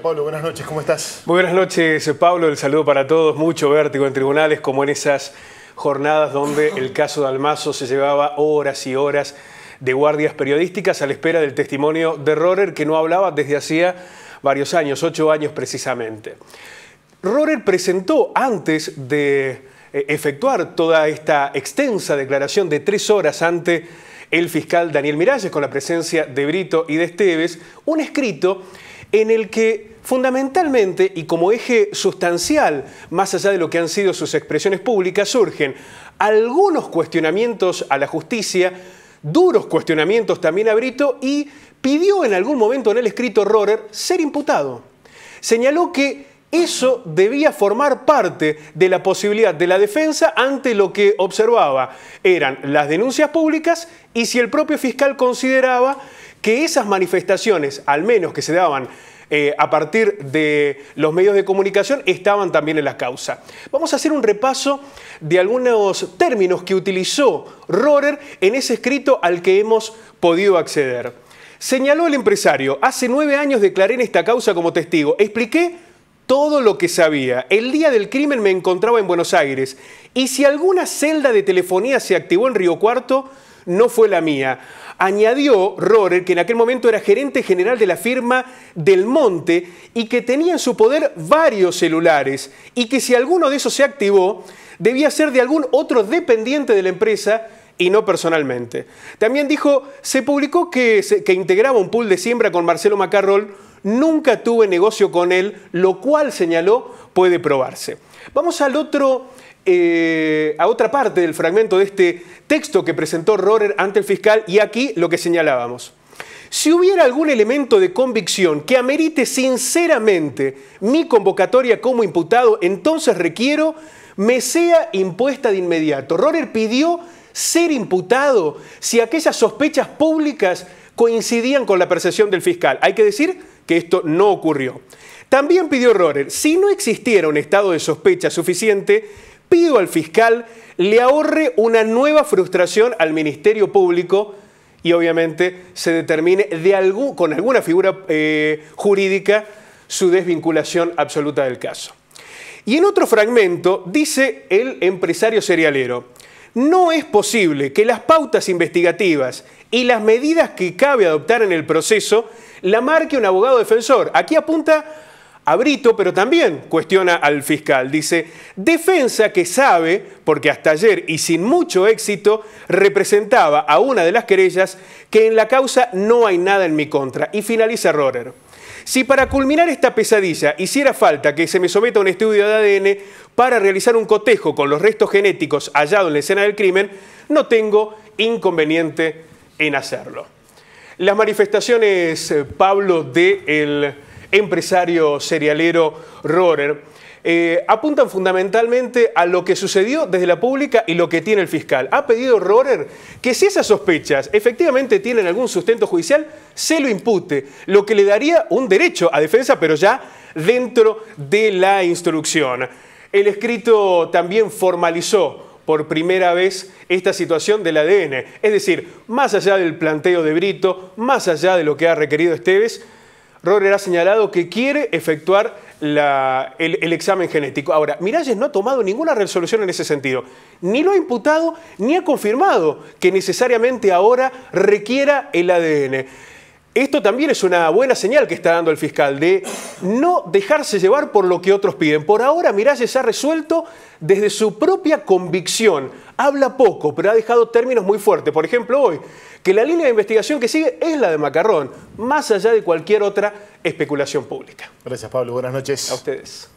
Pablo, buenas noches, ¿cómo estás? Muy buenas noches Pablo, el saludo para todos, mucho vértigo en tribunales como en esas jornadas donde el caso de Almazo se llevaba horas y horas de guardias periodísticas a la espera del testimonio de Rorer que no hablaba desde hacía varios años, ocho años precisamente. Rorer presentó antes de eh, efectuar toda esta extensa declaración de tres horas ante el fiscal Daniel Miralles, con la presencia de Brito y de Esteves, un escrito en el que fundamentalmente y como eje sustancial, más allá de lo que han sido sus expresiones públicas, surgen algunos cuestionamientos a la justicia, duros cuestionamientos también a Brito y pidió en algún momento en el escrito Rohrer ser imputado. Señaló que eso debía formar parte de la posibilidad de la defensa ante lo que observaba eran las denuncias públicas y si el propio fiscal consideraba que esas manifestaciones, al menos que se daban eh, a partir de los medios de comunicación, estaban también en la causa. Vamos a hacer un repaso de algunos términos que utilizó Rohrer en ese escrito al que hemos podido acceder. Señaló el empresario, hace nueve años declaré en esta causa como testigo, expliqué todo lo que sabía. El día del crimen me encontraba en Buenos Aires y si alguna celda de telefonía se activó en Río Cuarto, no fue la mía. Añadió Rohrer, que en aquel momento era gerente general de la firma Del Monte y que tenía en su poder varios celulares y que si alguno de esos se activó, debía ser de algún otro dependiente de la empresa y no personalmente. También dijo, se publicó que, que integraba un pool de siembra con Marcelo Macarrol, nunca tuve negocio con él, lo cual señaló puede probarse. Vamos al otro eh, a otra parte del fragmento de este texto que presentó Rohrer ante el fiscal y aquí lo que señalábamos. Si hubiera algún elemento de convicción que amerite sinceramente mi convocatoria como imputado, entonces requiero me sea impuesta de inmediato. Rohrer pidió ser imputado si aquellas sospechas públicas coincidían con la percepción del fiscal. Hay que decir que esto no ocurrió. También pidió Rohrer, si no existiera un estado de sospecha suficiente, pido al fiscal le ahorre una nueva frustración al Ministerio Público y obviamente se determine con alguna figura eh, jurídica su desvinculación absoluta del caso. Y en otro fragmento dice el empresario cerealero, no es posible que las pautas investigativas y las medidas que cabe adoptar en el proceso la marque un abogado defensor. Aquí apunta a Brito, pero también cuestiona al fiscal. Dice, defensa que sabe, porque hasta ayer y sin mucho éxito, representaba a una de las querellas que en la causa no hay nada en mi contra. Y finaliza Rohrer. Si para culminar esta pesadilla hiciera falta que se me someta a un estudio de ADN para realizar un cotejo con los restos genéticos hallados en la escena del crimen, no tengo inconveniente en hacerlo. Las manifestaciones, eh, Pablo, de el empresario cerealero Rohrer, eh, apuntan fundamentalmente a lo que sucedió desde la pública y lo que tiene el fiscal. Ha pedido Rohrer que si esas sospechas efectivamente tienen algún sustento judicial, se lo impute, lo que le daría un derecho a defensa, pero ya dentro de la instrucción. El escrito también formalizó por primera vez esta situación del ADN. Es decir, más allá del planteo de Brito, más allá de lo que ha requerido Esteves, Roger ha señalado que quiere efectuar el, el, examen genético. Ahora, Miralles no ha tomado ninguna resolución en ese sentido. Ni lo ha imputado, ni ha confirmado que necesariamente ahora requiera el ADN. Esto también es una buena señal que está dando el fiscal de no dejarse llevar por lo que otros piden. Por ahora Miralles se ha resuelto desde su propia convicción. Habla poco, pero ha dejado términos muy fuertes. Por ejemplo, hoy, que la línea de investigación que sigue es la de Macarrón, más allá de cualquier otra especulación pública. Gracias, Pablo. Buenas noches. A ustedes.